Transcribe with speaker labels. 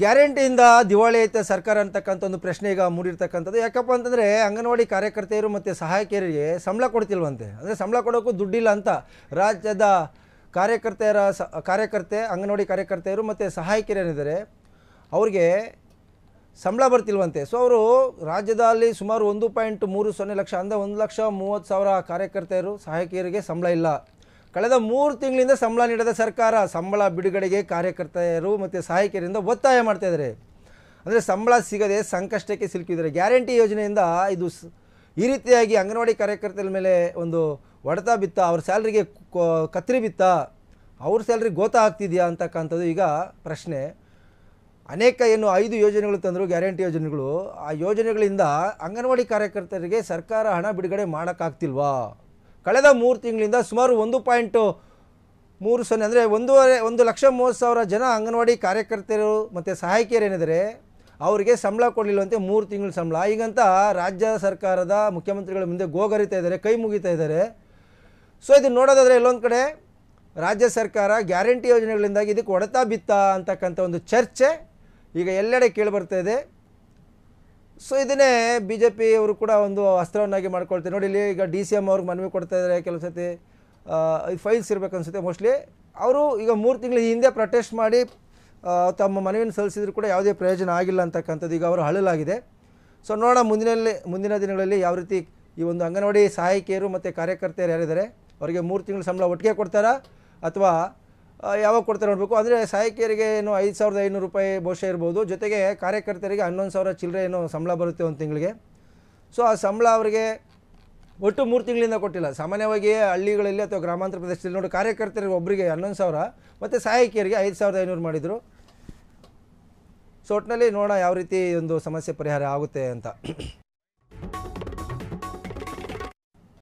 Speaker 1: ಗ್ಯಾರಂಟಿಯಿಂದ ದಿವಾಳಿ ಐತೆ ಸರ್ಕಾರ ಅಂತಕ್ಕಂಥ ಒಂದು ಪ್ರಶ್ನೆ ಈಗ ಮೂಡಿರ್ತಕ್ಕಂಥದ್ದು ಯಾಕಪ್ಪ ಅಂತಂದರೆ ಅಂಗನವಾಡಿ ಕಾರ್ಯಕರ್ತೆಯರು ಮತ್ತು ಸಹಾಯಕಿಯರಿಗೆ ಸಂಬಳ ಕೊಡ್ತಿಲ್ವಂತೆ ಅಂದರೆ ಸಂಬಳ ಕೊಡೋಕ್ಕೂ ದುಡ್ಡಿಲ್ಲ ಅಂತ ರಾಜ್ಯದ ಕಾರ್ಯಕರ್ತೆಯರ ಸ ಕಾರ್ಯಕರ್ತೆ ಅಂಗನವಾಡಿ ಕಾರ್ಯಕರ್ತೆಯರು ಮತ್ತು ಸಹಾಯಕಿಯರೇನಿದ್ದಾರೆ ಅವ್ರಿಗೆ ಸಂಬಳ ಬರ್ತಿಲ್ವಂತೆ ಸೊ ಅವರು ರಾಜ್ಯದಲ್ಲಿ ಸುಮಾರು ಒಂದು ಪಾಯಿಂಟ್ ಮೂರು ಸೊನ್ನೆ ಲಕ್ಷ ಅಂದರೆ ಒಂದು ಲಕ್ಷ ಮೂವತ್ತು ಸಾವಿರ ಕಾರ್ಯಕರ್ತೆಯರು ಸಹಾಯಕಿಯರಿಗೆ ಸಂಬಳ ಇಲ್ಲ ಕಳೆದ ಮೂರು ತಿಂಗಳಿಂದ ಸಂಬಳ ನೀಡದ ಸರ್ಕಾರ ಸಂಬಳ ಬಿಡುಗಡೆಗೆ ಕಾರ್ಯಕರ್ತೆಯರು ಮತ್ತು ಸಹಾಯಕರಿಂದ ಒತ್ತಾಯ ಇದ್ದಾರೆ ಅಂದರೆ ಸಂಬಳ ಸಿಗದೆ ಸಂಕಷ್ಟಕ್ಕೆ ಸಿಲುಕಿದ್ದಾರೆ ಗ್ಯಾರಂಟಿ ಯೋಜನೆಯಿಂದ ಇದು ಈ ರೀತಿಯಾಗಿ ಅಂಗನವಾಡಿ ಕಾರ್ಯಕರ್ತರ ಮೇಲೆ ಒಂದು ಒಡೆತ ಬಿತ್ತ ಅವ್ರ ಸ್ಯಾಲ್ರಿಗೆ ಕತ್ತರಿ ಬಿತ್ತಾ ಅವ್ರ ಸ್ಯಾಲ್ರಿ ಗೋತಾ ಆಗ್ತಿದೆಯಾ ಅಂತಕ್ಕಂಥದ್ದು ಈಗ ಪ್ರಶ್ನೆ ಅನೇಕ ಏನು ಐದು ಯೋಜನೆಗಳು ತಂದರು ಗ್ಯಾರಂಟಿ ಯೋಜನೆಗಳು ಆ ಯೋಜನೆಗಳಿಂದ ಅಂಗನವಾಡಿ ಕಾರ್ಯಕರ್ತರಿಗೆ ಸರ್ಕಾರ ಹಣ ಬಿಡುಗಡೆ ಮಾಡೋಕ್ಕಾಗ್ತಿಲ್ವಾ ಕಳೆದ ಮೂರು ತಿಂಗಳಿಂದ ಸುಮಾರು ಒಂದು ಪಾಯಿಂಟು ಮೂರು ಸೊನ್ನೆ ಅಂದರೆ ಒಂದೂವರೆ ಒಂದು ಲಕ್ಷ ಮೂವತ್ತು ಸಾವಿರ ಜನ ಅಂಗನವಾಡಿ ಕಾರ್ಯಕರ್ತರು ಮತ್ತು ಸಹಾಯಕಿಯರು ಅವರಿಗೆ ಸಂಬಳ ಕೊಡಲಿಲ್ಲವಂತೆ ಮೂರು ತಿಂಗಳ ಸಂಬಳ ಈಗಂತ ರಾಜ್ಯ ಸರ್ಕಾರದ ಮುಖ್ಯಮಂತ್ರಿಗಳ ಮುಂದೆ ಗೋಗರಿತಾ ಇದ್ದಾರೆ ಕೈ ಮುಗಿತಾ ಇದ್ದಾರೆ ಸೊ ಇದು ನೋಡೋದಾದರೆ ಎಲ್ಲೊಂದು ಕಡೆ ರಾಜ್ಯ ಸರ್ಕಾರ ಗ್ಯಾರಂಟಿ ಯೋಜನೆಗಳಿಂದಾಗಿ ಇದಕ್ಕೆ ಹೊಡೆತ ಬಿತ್ತಾ ಅಂತಕ್ಕಂಥ ಒಂದು ಚರ್ಚೆ ಈಗ ಎಲ್ಲೆಡೆ ಕೇಳಿಬರ್ತಾ ಇದೆ ಸೊ ಇದನ್ನೇ ಬಿ ಜೆ ಪಿ ಅವರು ಕೂಡ ಒಂದು ಅಸ್ತ್ರವನ್ನಾಗಿ ಮಾಡ್ಕೊಳ್ತಾರೆ ನೋಡಿ ಇಲ್ಲಿ ಈಗ ಡಿ ಸಿ ಎಮ್ ಅವ್ರಿಗೆ ಮನವಿ ಕೊಡ್ತಾ ಇದ್ದಾರೆ ಕೆಲವು ಸತಿ ಫೈಲ್ಸ್ ಇರಬೇಕು ಮೋಸ್ಟ್ಲಿ ಅವರು ಈಗ ಮೂರು ತಿಂಗಳ ಹಿಂದೆ ಪ್ರೊಟೆಸ್ಟ್ ಮಾಡಿ ತಮ್ಮ ಮನವಿಯನ್ನು ಸಲ್ಲಿಸಿದ್ರು ಕೂಡ ಯಾವುದೇ ಪ್ರಯೋಜನ ಆಗಿಲ್ಲ ಅಂತಕ್ಕಂಥದ್ದು ಈಗ ಅವರು ಹಳಲಾಗಿದೆ ಸೊ ನೋಡೋಣ ಮುಂದಿನಲ್ಲಿ ಮುಂದಿನ ದಿನಗಳಲ್ಲಿ ಯಾವ ರೀತಿ ಈ ಒಂದು ಅಂಗನವಾಡಿ ಸಹಾಯಕಿಯರು ಮತ್ತು ಕಾರ್ಯಕರ್ತೆಯರು ಯಾರಿದ್ದಾರೆ ಅವರಿಗೆ ಮೂರು ತಿಂಗಳು ಸಂಬಳ ಒಟ್ಟಿಗೆ ಕೊಡ್ತಾರಾ ಅಥವಾ ಯಾವಾಗ ಕೊಡ್ತಾರೆ ನೋಡಬೇಕು ಅಂದರೆ ಸಹಾಯಕಿಯರಿಗೆ ಏನು ಐದು ಸಾವಿರದ ಐನೂರು ರೂಪಾಯಿ ಬಹುಶಃ ಇರ್ಬೋದು ಜೊತೆಗೆ ಕಾರ್ಯಕರ್ತರಿಗೆ ಹನ್ನೊಂದು ಸಾವಿರ ಚಿಲ್ಲರೆ ಏನು ಸಂಬಳ ಬರುತ್ತೆ ಒಂದು ತಿಂಗಳಿಗೆ ಸೊ ಆ ಸಂಬಳ ಅವರಿಗೆ ಒಟ್ಟು ಮೂರು ತಿಂಗಳಿಂದ ಕೊಟ್ಟಿಲ್ಲ ಸಾಮಾನ್ಯವಾಗಿ ಹಳ್ಳಿಗಳಲ್ಲಿ ಅಥವಾ ಗ್ರಾಮಾಂತರ ಪ್ರದೇಶದಲ್ಲಿ ನೋಡಿ ಕಾರ್ಯಕರ್ತರಿಗೆ ಒಬ್ಬರಿಗೆ ಹನ್ನೊಂದು ಸಾವಿರ ಮತ್ತು ಸಹಾಯಕಿಯರಿಗೆ ಐದು ಸಾವಿರದ ಐನೂರು ಮಾಡಿದರು ಸೊ ಒಟ್ಟಿನಲ್ಲಿ ನೋಡೋಣ ಯಾವ ರೀತಿ ಒಂದು ಸಮಸ್ಯೆ ಪರಿಹಾರ ಆಗುತ್ತೆ ಅಂತ